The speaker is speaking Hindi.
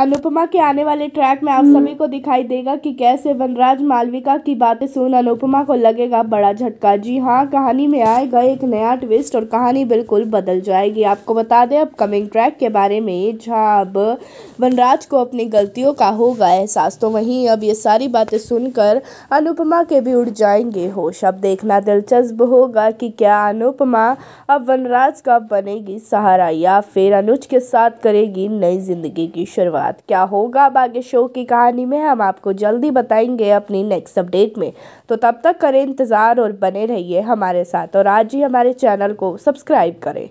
अनुपमा के आने वाले ट्रैक में आप हम्म। सभी को दिखाई देगा कि कैसे वनराज मालविका की बातें सुन अनुपमा को लगेगा बड़ा झटका जी हाँ कहानी में आएगा एक नया ट्विस्ट और कहानी बिल्कुल बदल जाएगी आपको बता दें अपकमिंग ट्रैक के बारे में जहाँ अब वनराज को अपनी गलतियों का होगा एहसास तो वहीं अब ये सारी बातें सुनकर अनुपमा के भी उड़ जाएंगे होश अब देखना दिलचस्प होगा कि क्या अनुपमा अब वनराज का बनेगी सहारा या फिर अनुज के साथ करेगी नई जिंदगी की शुरू शुरुआत क्या होगा अब आगे शो की कहानी में हम आपको जल्दी बताएंगे अपनी नेक्स्ट अपडेट में तो तब तक करें इंतज़ार और बने रहिए हमारे साथ और आज ही हमारे चैनल को सब्सक्राइब करें